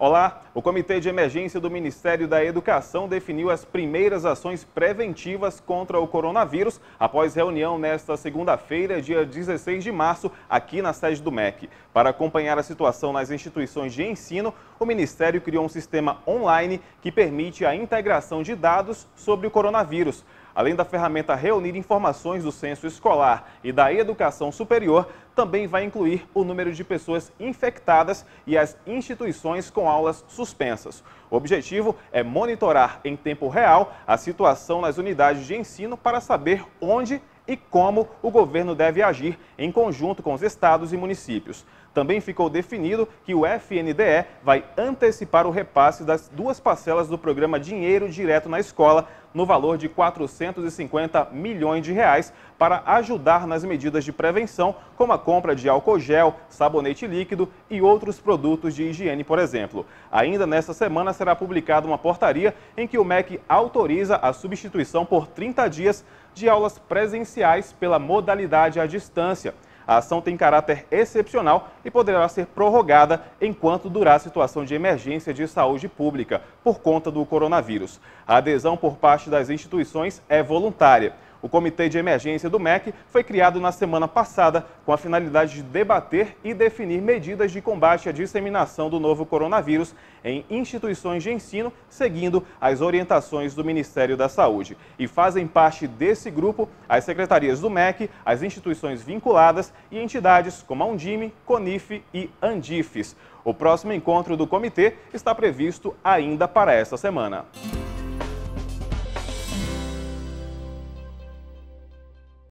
Olá, o Comitê de Emergência do Ministério da Educação definiu as primeiras ações preventivas contra o coronavírus após reunião nesta segunda-feira, dia 16 de março, aqui na sede do MEC. Para acompanhar a situação nas instituições de ensino, o Ministério criou um sistema online que permite a integração de dados sobre o coronavírus. Além da ferramenta reunir informações do censo escolar e da educação superior, também vai incluir o número de pessoas infectadas e as instituições com aulas suspensas. O objetivo é monitorar em tempo real a situação nas unidades de ensino para saber onde e como o governo deve agir em conjunto com os estados e municípios. Também ficou definido que o FNDE vai antecipar o repasse das duas parcelas do programa Dinheiro Direto na Escola, no valor de 450 milhões de reais, para ajudar nas medidas de prevenção, como a compra de álcool gel, sabonete líquido e outros produtos de higiene, por exemplo. Ainda nesta semana será publicada uma portaria em que o MEC autoriza a substituição por 30 dias de aulas presenciais pela modalidade à distância. A ação tem caráter excepcional e poderá ser prorrogada enquanto durar a situação de emergência de saúde pública por conta do coronavírus. A adesão por parte das instituições é voluntária. O Comitê de Emergência do MEC foi criado na semana passada com a finalidade de debater e definir medidas de combate à disseminação do novo coronavírus em instituições de ensino, seguindo as orientações do Ministério da Saúde. E fazem parte desse grupo as secretarias do MEC, as instituições vinculadas e entidades como a Undime, Conife e Andifes. O próximo encontro do comitê está previsto ainda para esta semana.